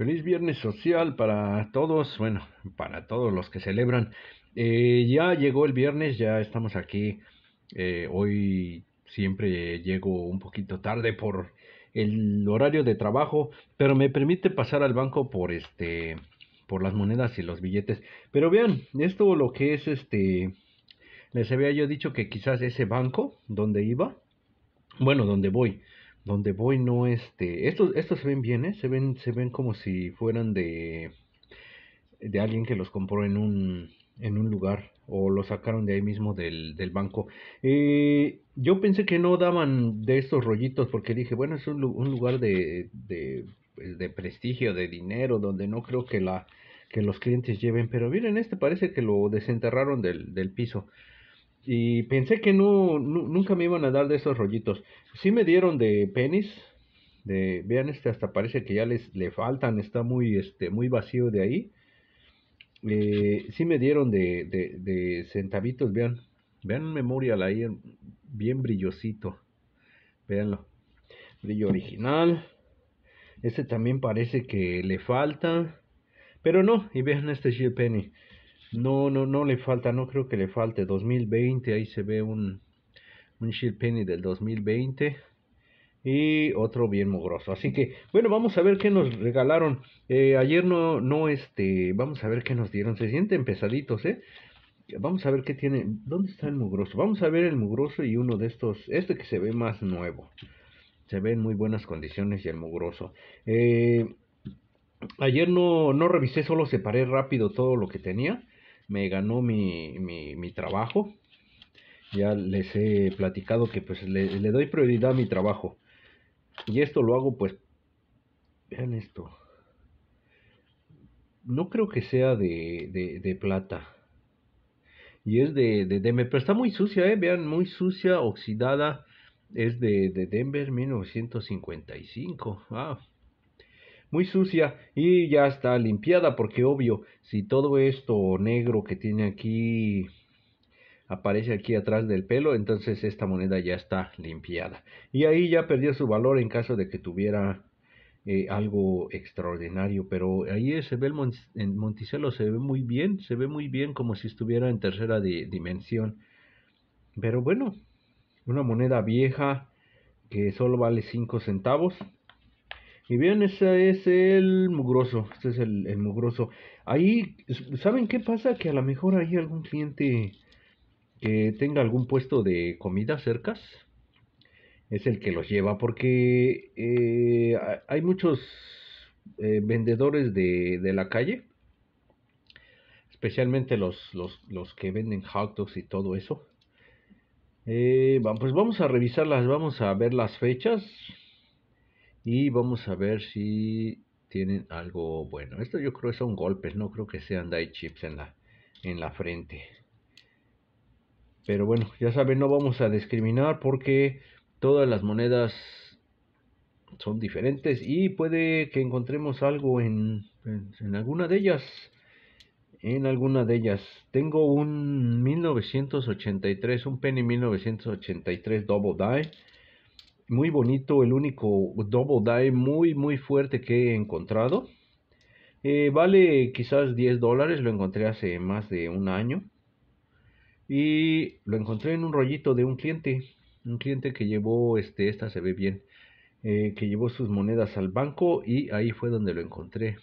Feliz Viernes Social para todos, bueno, para todos los que celebran. Eh, ya llegó el viernes, ya estamos aquí. Eh, hoy siempre llego un poquito tarde por el horario de trabajo, pero me permite pasar al banco por este, por las monedas y los billetes. Pero vean, esto lo que es este, les había yo dicho que quizás ese banco donde iba, bueno, donde voy, donde voy no este estos estos se ven bien ¿eh? se ven se ven como si fueran de de alguien que los compró en un en un lugar o los sacaron de ahí mismo del, del banco eh, yo pensé que no daban de estos rollitos porque dije bueno es un, un lugar de, de, pues, de prestigio de dinero donde no creo que la que los clientes lleven pero miren este parece que lo desenterraron del, del piso y pensé que no, nunca me iban a dar de esos rollitos. Sí me dieron de penis. De, vean este, hasta parece que ya les le faltan, está muy, este, muy vacío de ahí. Si eh, sí me dieron de, de, centavitos, vean. Vean Memorial ahí, bien brillosito. Veanlo. Brillo original. Este también parece que le falta. Pero no, y vean este chip Penny. No, no, no le falta, no creo que le falte. 2020, ahí se ve un, un Shield Penny del 2020 y otro bien mugroso. Así que, bueno, vamos a ver qué nos regalaron. Eh, ayer no, no, este, vamos a ver qué nos dieron. Se sienten pesaditos, ¿eh? Vamos a ver qué tiene. ¿Dónde está el mugroso? Vamos a ver el mugroso y uno de estos, este que se ve más nuevo. Se ve en muy buenas condiciones y el mugroso. Eh, ayer no, no revisé, solo separé rápido todo lo que tenía me ganó mi, mi, mi trabajo. Ya les he platicado que pues le, le doy prioridad a mi trabajo. Y esto lo hago pues... Vean esto. No creo que sea de, de, de plata. Y es de, de Denver. Pero está muy sucia, ¿eh? Vean, muy sucia, oxidada. Es de, de Denver 1955. Ah, muy sucia y ya está limpiada porque obvio, si todo esto negro que tiene aquí aparece aquí atrás del pelo, entonces esta moneda ya está limpiada. Y ahí ya perdió su valor en caso de que tuviera eh, algo extraordinario, pero ahí se ve el en Monticello, se ve muy bien, se ve muy bien como si estuviera en tercera dimensión. Pero bueno, una moneda vieja que solo vale 5 centavos, y bien ese es el mugroso. Este es el, mugroso. Ahí, ¿saben qué pasa? Que a lo mejor hay algún cliente que tenga algún puesto de comida cercas. Es el que los lleva. Porque eh, hay muchos eh, vendedores de, la calle. Especialmente los, los, que venden hot dogs y todo eso. Eh, pues vamos a revisarlas, vamos a ver las fechas. Y vamos a ver si tienen algo bueno. Esto yo creo que son golpes, no creo que sean die chips en la, en la frente. Pero bueno, ya saben, no vamos a discriminar porque todas las monedas son diferentes y puede que encontremos algo en, alguna de ellas. En alguna de ellas. Tengo un 1983, un Penny 1983 Double Die muy bonito, el único double die muy, muy fuerte que he encontrado. Eh, vale quizás 10 dólares, lo encontré hace más de un año. Y lo encontré en un rollito de un cliente, un cliente que llevó, este, esta se ve bien, eh, que llevó sus monedas al banco y ahí fue donde lo encontré.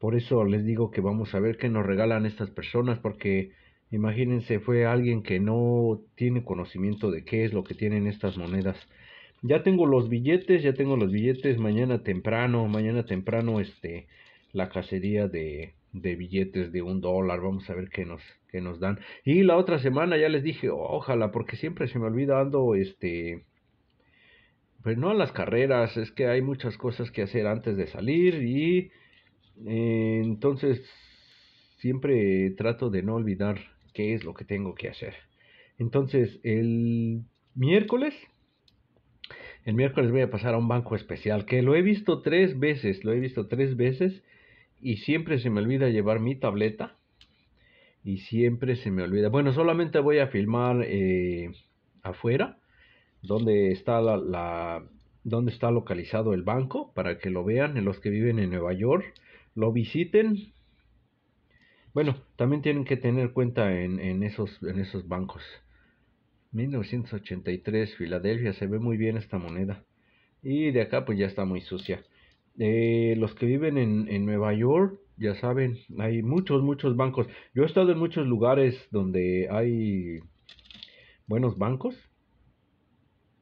Por eso les digo que vamos a ver qué nos regalan estas personas, porque imagínense, fue alguien que no tiene conocimiento de qué es lo que tienen estas monedas ya tengo los billetes, ya tengo los billetes mañana temprano, mañana temprano este la cacería de, de billetes de un dólar, vamos a ver qué nos, qué nos dan. Y la otra semana ya les dije, ojalá, porque siempre se me olvida ando este pues no a las carreras, es que hay muchas cosas que hacer antes de salir y eh, entonces siempre trato de no olvidar qué es lo que tengo que hacer. Entonces, el miércoles el miércoles voy a pasar a un banco especial, que lo he visto tres veces, lo he visto tres veces y siempre se me olvida llevar mi tableta y siempre se me olvida. Bueno, solamente voy a filmar eh, afuera, donde está la, está localizado el banco, para que lo vean los que viven en Nueva York, lo visiten. Bueno, también tienen que tener cuenta en esos, en esos bancos. 1983, Filadelfia, se ve muy bien esta moneda. Y de acá pues ya está muy sucia. Eh, los que viven en, Nueva York, ya saben, hay muchos, muchos bancos. Yo he estado en muchos lugares donde hay buenos bancos.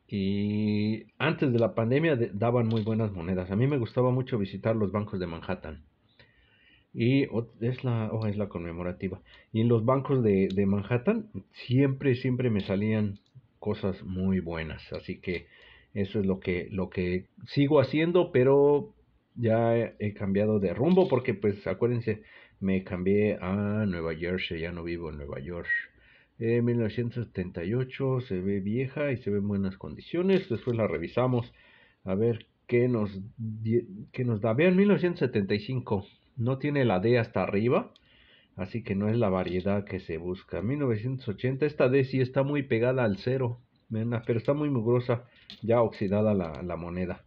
Y antes de la pandemia daban muy buenas monedas. A mí me gustaba mucho visitar los bancos de Manhattan. Y es la, es conmemorativa. Y en los bancos de, Manhattan siempre, siempre me salían cosas muy buenas. Así que eso es lo que, lo que sigo haciendo, pero ya he, cambiado de rumbo porque pues acuérdense, me cambié a Nueva Jersey, ya no vivo en Nueva York. Eh, 1978 se ve vieja y se ve en buenas condiciones. Después la revisamos a ver qué nos, qué nos da. Vean 1975 no tiene la D hasta arriba, así que no es la variedad que se busca. 1980, esta D sí está muy pegada al cero, pero está muy mugrosa, ya oxidada la, moneda.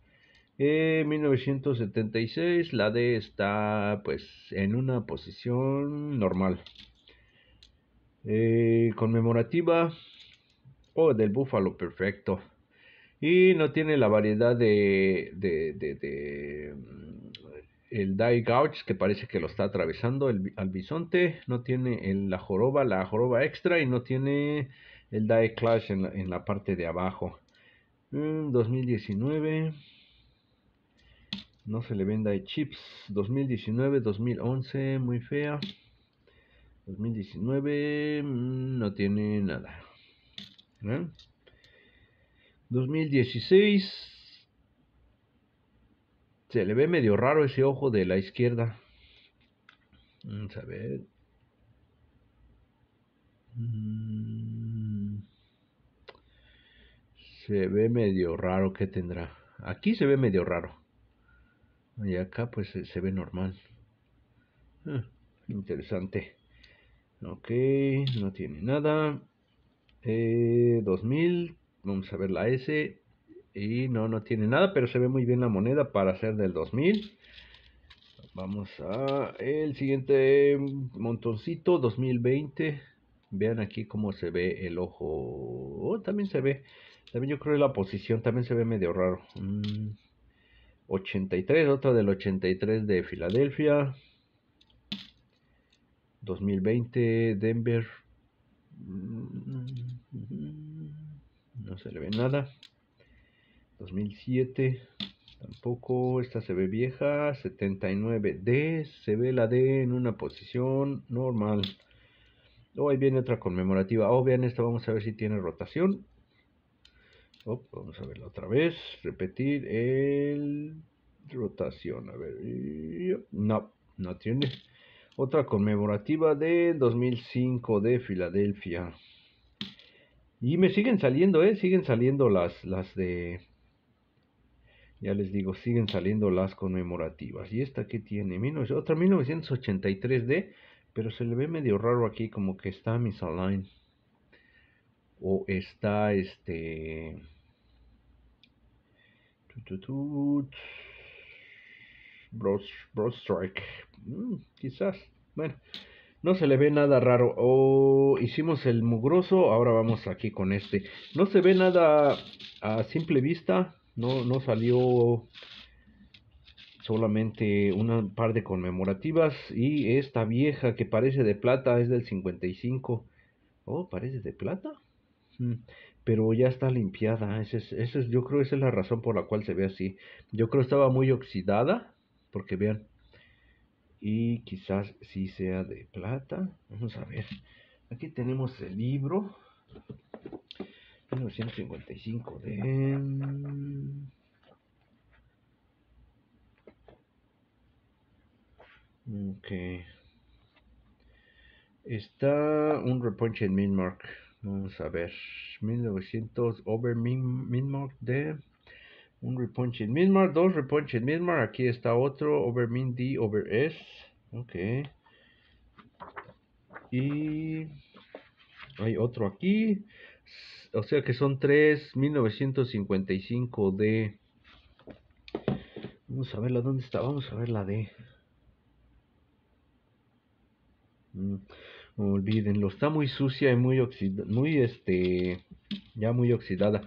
1976, eh, la D está pues en una posición normal. Eh, conmemorativa o oh, del búfalo perfecto y no tiene la variedad de, de, de el Die Gouch que parece que lo está atravesando el, al bisonte. No tiene el, la joroba, la joroba extra y no tiene el Die Clash en la, parte de abajo. 2019. Mm, no se le venda de chips. 2019, 2011, muy fea. 2019 mm, no tiene nada. 2016 se le ve medio raro ese ojo de la izquierda. Vamos a ver. Mm. Se ve medio raro. ¿Qué tendrá? Aquí se ve medio raro. Y acá pues se, ve normal. Ah, interesante. Ok, no tiene nada. 2000. Eh, vamos a ver la S. Y no, no tiene nada, pero se ve muy bien la moneda para ser del 2000. Vamos a el siguiente montoncito 2020. Vean aquí cómo se ve el ojo. Oh, también se ve. También yo creo que la posición también se ve medio raro. 83, mm, otra del 83 de Filadelfia. 2020 Denver. Mm, mm, no se le ve nada. 2007, tampoco, esta se ve vieja, 79D, se ve la D en una posición normal. Oh, ahí viene otra conmemorativa. Oh, vean esta, vamos a ver si tiene rotación. vamos a verla otra vez. Repetir el rotación. A ver. No, no tiene. Otra conmemorativa de 2005 de Filadelfia. Y me siguen saliendo, ¿eh? Siguen saliendo las, las de ya les digo, siguen saliendo las conmemorativas. ¿Y esta que tiene? otra 1983D, pero se le ve medio raro aquí, como que está Online. O está este. Broad, Strike. Mm, quizás. Bueno, no se le ve nada raro. O hicimos el mugroso, ahora vamos aquí con este. No se ve nada a simple vista no, salió solamente un par de conmemorativas y esta vieja que parece de plata es del 55. Oh, parece de plata. Mm. Pero ya está limpiada. Ese es, es, yo creo que esa es la razón por la cual se ve así. Yo creo que estaba muy oxidada. Porque vean. Y quizás sí sea de plata. Vamos a ver. Aquí tenemos el libro. 1955 de... Ok. Está un repunche en Minmark. Vamos a ver. 1900 over Min Minmark de. Un repunche en Minmark. Dos repunches en Minmark. Aquí está otro. Over Min D over S. Ok. Y. Hay otro aquí. O sea que son 3 1955 de... Vamos a verla, ¿dónde está? Vamos a ver la de... Mm, olvídenlo, está muy sucia y muy oxidada, muy este, ya muy oxidada.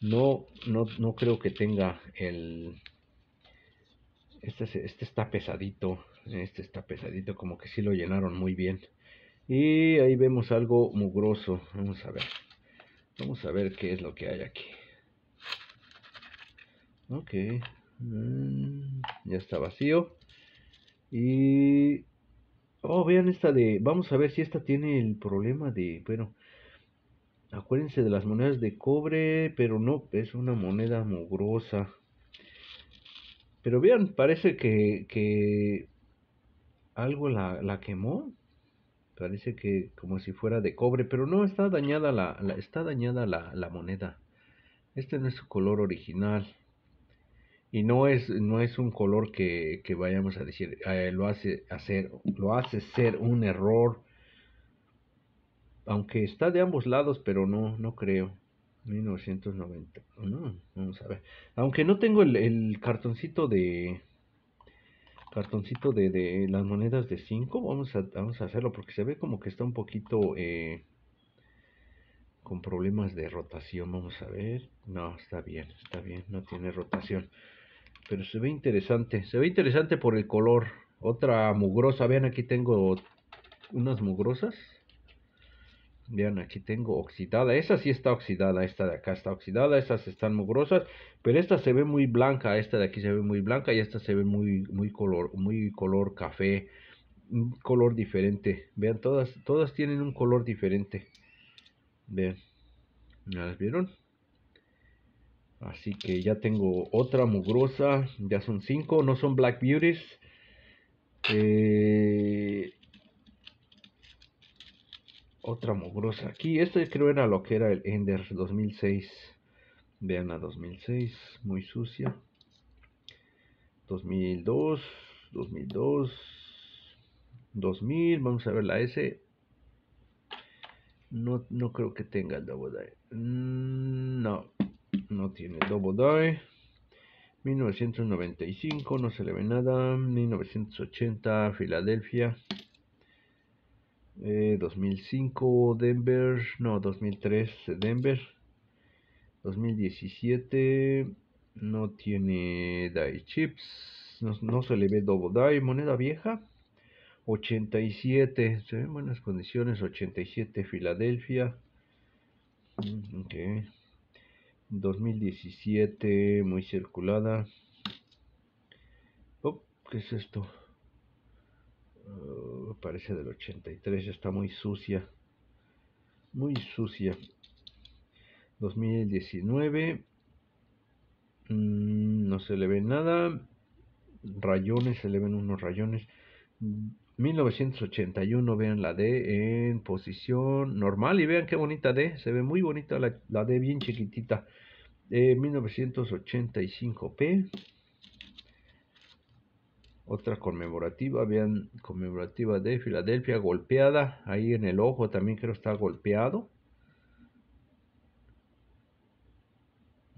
No, no, no creo que tenga el... Este, este está pesadito, este está pesadito, como que si lo llenaron muy bien. Y ahí vemos algo mugroso, vamos a ver. Vamos a ver qué es lo que hay aquí. Ok. Mm, ya está vacío. Y... Oh, vean esta de... Vamos a ver si esta tiene el problema de... Bueno, acuérdense de las monedas de cobre, pero no, es una moneda mugrosa. Pero vean, parece que, que algo la, la quemó. Parece que como si fuera de cobre, pero no, está dañada la, está dañada la, moneda. Este no es su color original. Y no es, no es un color que, que vayamos a decir, eh, lo, hace hacer, lo hace ser un error. Aunque está de ambos lados, pero no, no creo. 1990. vamos a ver. Aunque no tengo el cartoncito de, cartoncito de, las monedas de 5. Vamos a, vamos a hacerlo porque se ve como que está un poquito eh, con problemas de rotación. Vamos a ver. No, está bien, está bien. No tiene rotación. Pero se ve interesante. Se ve interesante por el color. Otra mugrosa. Vean, aquí tengo unas mugrosas. Vean, aquí tengo oxidada. Esa sí está oxidada. Esta de acá está oxidada. Estas están mugrosas. Pero esta se ve muy blanca. Esta de aquí se ve muy blanca. Y esta se ve muy, muy, color, muy color café. Un color diferente. Vean, todas, todas tienen un color diferente. Vean. ¿Ya las vieron? Así que ya tengo otra mugrosa. Ya son cinco. No son Black Beauties. Eh, otra mugrosa aquí. Este creo era lo que era el Ender 2006. Vean la 2006, muy sucia. 2002, 2002, 2000. Vamos a ver la S. No, no creo que tenga el Double Die. Mm, no, no tiene Double Die. 1995, no se le ve nada. 1980, Filadelfia. 2005 eh, Denver, no, 2003 Denver. 2017 no tiene die chips, no, se le ve doble moneda vieja. 87, se ven buenas condiciones, 87 Filadelfia. 2017, mm, muy circulada. Oh, ¿Qué es esto? Ah, parece del 83, está muy sucia. Muy sucia. 2019. Mm, no se le ve nada. Rayones, se le ven unos rayones. 1981, vean la D en posición normal y vean qué bonita D, se ve muy bonita la, D bien chiquitita. 1985P, eh, otra conmemorativa, vean, conmemorativa de Filadelfia, golpeada, ahí en el ojo también creo está golpeado.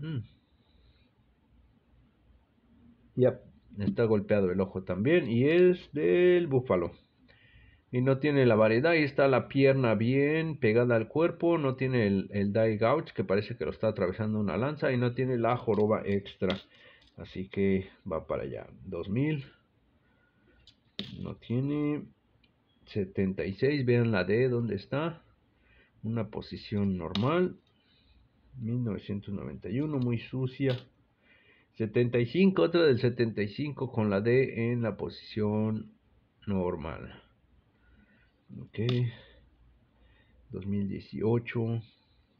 Mm. Ya, está golpeado el ojo también y es del búfalo. Y no tiene la variedad, ahí está la pierna bien pegada al cuerpo, no tiene el, el die gouge que parece que lo está atravesando una lanza y no tiene la joroba extra. Así que va para allá, 2000. No tiene 76. Vean la D, ¿dónde está? Una posición normal. 1991, muy sucia. 75, otra del 75 con la D en la posición normal. Ok. 2018.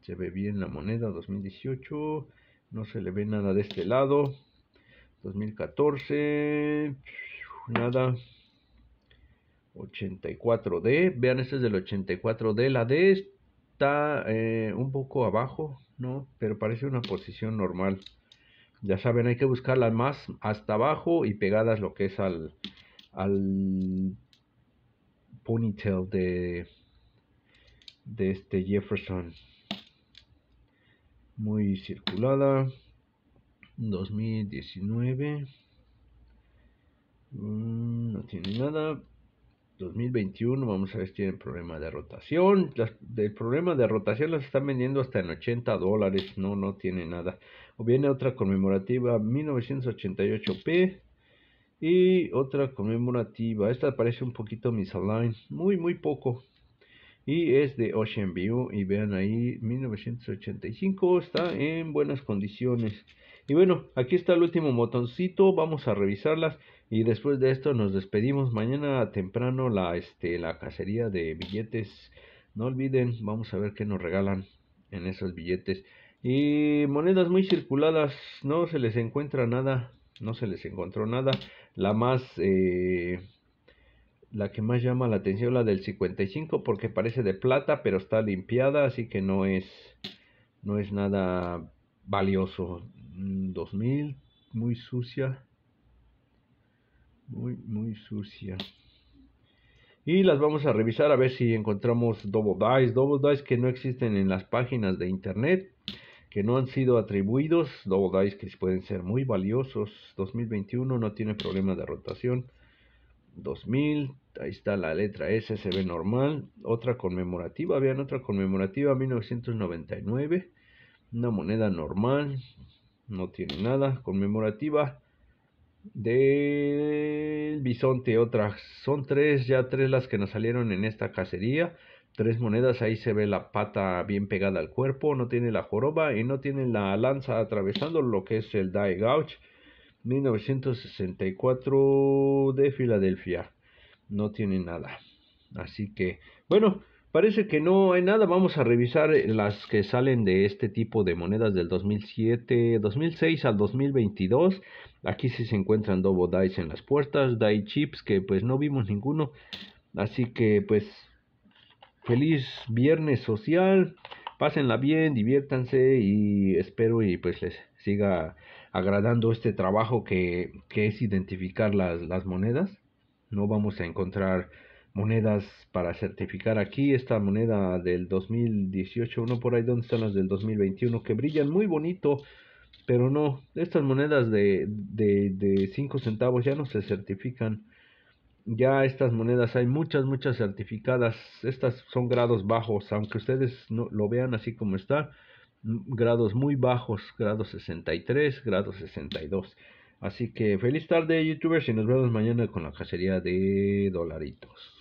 Se ve bien la moneda 2018. No se le ve nada de este lado. 2014. Nada. 84D. Vean, este es del 84D. La D está eh, un poco abajo, ¿no? Pero parece una posición normal. Ya saben, hay que buscarla más hasta abajo y pegadas lo que es al, al ponytail de, de este Jefferson. Muy circulada. 2019. Mm, no tiene nada. 2021, vamos a ver si tienen problema de rotación. el problema de rotación las están vendiendo hasta en 80 dólares, no, no tiene nada. O viene otra conmemorativa 1988P y otra conmemorativa. Esta parece un poquito misaligned, muy, muy poco. Y es de Ocean View y vean ahí 1985, está en buenas condiciones. Y bueno, aquí está el último botoncito, vamos a revisarlas y después de esto nos despedimos. Mañana temprano la, este, la cacería de billetes, no olviden, vamos a ver qué nos regalan en esos billetes. Y monedas muy circuladas, no se les encuentra nada, no se les encontró nada. La más... Eh, la que más llama la atención la del 55 porque parece de plata pero está limpiada así que no es no es nada valioso. 2000, mm, muy sucia. Muy, muy sucia. Y las vamos a revisar a ver si encontramos Double Dice. Double Dice que no existen en las páginas de internet, que no han sido atribuidos. Double Dice que pueden ser muy valiosos. 2021 no tiene problema de rotación. 2000, ahí está la letra S, se ve normal. Otra conmemorativa, vean otra conmemorativa 1999 una moneda normal, no tiene nada, conmemorativa del bisonte, otras, son tres, ya tres las que nos salieron en esta cacería, tres monedas, ahí se ve la pata bien pegada al cuerpo, no tiene la joroba y no tiene la lanza atravesando lo que es el Die Gouch 1964 de Filadelfia, no tiene nada, así que bueno, Parece que no hay nada. Vamos a revisar eh, las que salen de este tipo de monedas del 2007, 2006 al 2022. Aquí sí se encuentran Dobo Dice en las puertas, Die Chips, que pues no vimos ninguno. Así que pues feliz viernes social. Pásenla bien, diviértanse y espero y pues les siga agradando este trabajo que, que es identificar las, las monedas. No vamos a encontrar monedas para certificar aquí esta moneda del 2018 Uno por ahí donde están las del 2021 que brillan muy bonito pero no estas monedas de, de, 5 centavos ya no se certifican ya estas monedas hay muchas muchas certificadas estas son grados bajos aunque ustedes no lo vean así como está grados muy bajos grados 63 grado 62 Así que feliz tarde, youtubers, y nos vemos mañana con la cacería de dolaritos.